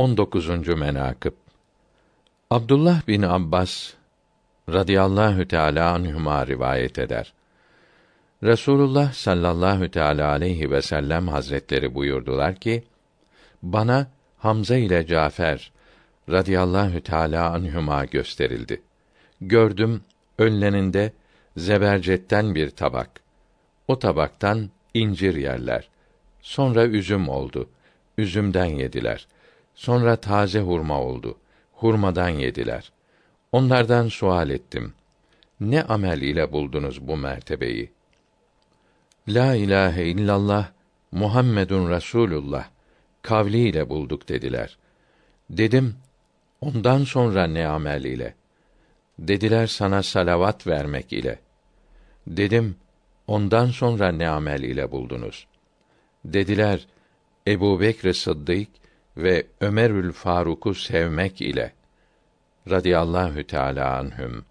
19. menakıb Abdullah bin Abbas radıyallahu teala anhuma rivayet eder. Resulullah sallallahu teala aleyhi ve sellem hazretleri buyurdular ki: Bana Hamza ile Cafer radıyallahu teala anhuma gösterildi. Gördüm önlerinde zebercetten bir tabak. O tabaktan incir yerler. Sonra üzüm oldu. Üzümden yediler.'' Sonra taze hurma oldu. Hurmadan yediler. Onlardan sual ettim. Ne amel ile buldunuz bu mertebeyi? La ilahe illallah Muhammedun Rasulullah kavliyle bulduk dediler. Dedim, ondan sonra ne amel ile? Dediler sana salavat vermek ile. Dedim, ondan sonra ne amel ile buldunuz? Dediler, Ebu Bekr Sıddık, ve Ömerül Faruk'u sevmek ile radıyallahu teala anhüm